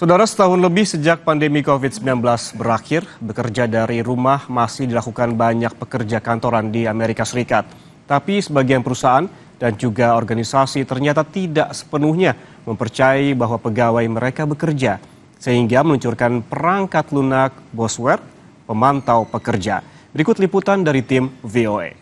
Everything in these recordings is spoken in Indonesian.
Saudara setahun lebih sejak pandemi COVID-19 berakhir, bekerja dari rumah masih dilakukan banyak pekerja kantoran di Amerika Serikat. Tapi sebagian perusahaan dan juga organisasi ternyata tidak sepenuhnya mempercayai bahwa pegawai mereka bekerja, sehingga meluncurkan perangkat lunak bosware pemantau pekerja. Berikut liputan dari tim VOA.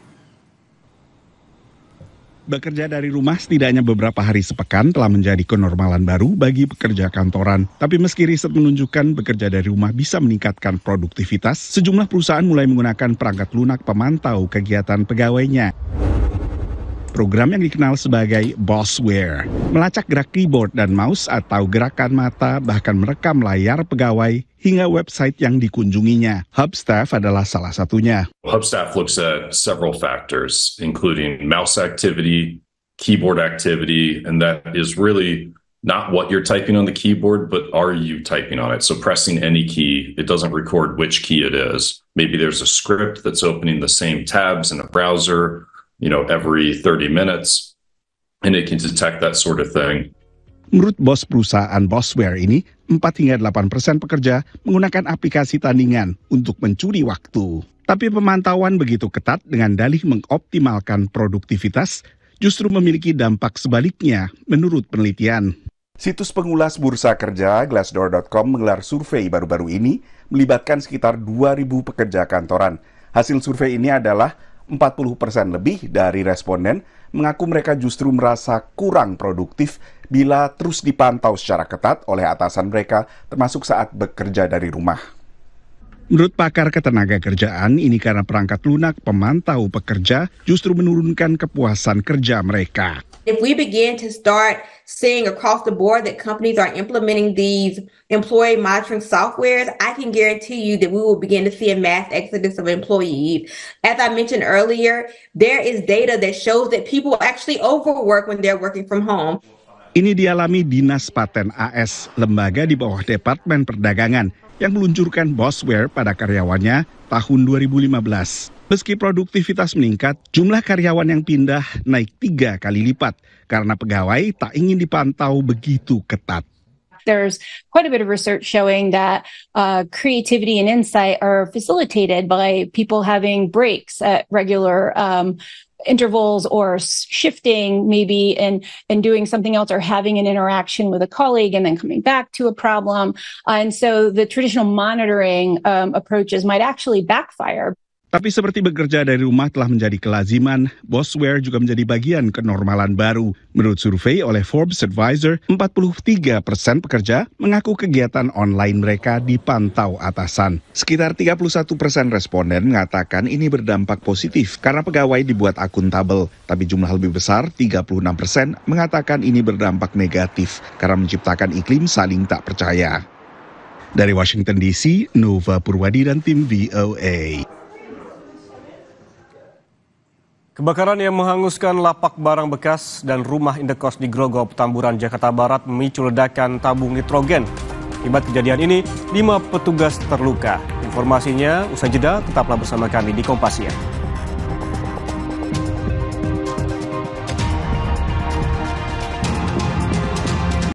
Bekerja dari rumah setidaknya beberapa hari sepekan telah menjadi kenormalan baru bagi pekerja kantoran. Tapi meski riset menunjukkan bekerja dari rumah bisa meningkatkan produktivitas, sejumlah perusahaan mulai menggunakan perangkat lunak pemantau kegiatan pegawainya program yang dikenal sebagai bossware. Melacak gerak keyboard dan mouse atau gerakan mata bahkan merekam layar pegawai hingga website yang dikunjunginya. Hubstaff adalah salah satunya. Hubstaff looks at several factors including mouse activity, keyboard activity and that is really not what you're typing on the keyboard, but are you typing on it? So pressing any key, it doesn't record which key it is. Maybe there's a script that's opening the same tabs in a browser, you know, every 30 minutes, and it can detect that sort of thing. Menurut bos perusahaan Bossware ini, 4 hingga 8 persen pekerja menggunakan aplikasi tandingan untuk mencuri waktu. Tapi pemantauan begitu ketat dengan dalih mengoptimalkan produktivitas justru memiliki dampak sebaliknya menurut penelitian. Situs pengulas bursa kerja Glassdoor.com menggelar survei baru-baru ini melibatkan sekitar 2.000 pekerja kantoran. Hasil survei ini adalah 40% lebih dari responden mengaku mereka justru merasa kurang produktif bila terus dipantau secara ketat oleh atasan mereka, termasuk saat bekerja dari rumah. Menurut pakar ketenaga kerjaan, ini karena perangkat lunak pemantau pekerja justru menurunkan kepuasan kerja mereka. If we begin to start seeing across the board that companies are implementing these employee monitoring softwares, I can guarantee you that we will begin to see a mass exodus of employees. As I mentioned earlier, there is data that shows that people actually overwork when they're working from home. Ini dialami Dinas Paten AS, lembaga di bawah Departemen Perdagangan yang meluncurkan Bossware pada karyawannya tahun 2015. Meski produktivitas meningkat, jumlah karyawan yang pindah naik tiga kali lipat karena pegawai tak ingin dipantau begitu ketat. There's quite a bit of research showing that uh, creativity and insight are facilitated by people having breaks at regular um, intervals or shifting maybe and and doing something else or having an interaction with a colleague and then coming back to a problem and so the traditional monitoring um, approaches might actually backfire Tapi seperti bekerja dari rumah telah menjadi kelaziman, Bosware juga menjadi bagian kenormalan baru. Menurut survei oleh Forbes Advisor, 43 persen pekerja mengaku kegiatan online mereka dipantau atasan. Sekitar 31 persen responden mengatakan ini berdampak positif karena pegawai dibuat akuntabel. Tapi jumlah lebih besar, 36 persen, mengatakan ini berdampak negatif karena menciptakan iklim saling tak percaya. Dari Washington DC, Nova Purwadi dan tim VOA. Kebakaran yang menghanguskan lapak barang bekas dan rumah indekos di Grogol, Petamburan, Jakarta Barat memicu ledakan tabung nitrogen. Akibat kejadian ini, lima petugas terluka. Informasinya usai jeda, tetaplah bersama kami di Kompasian. Ya.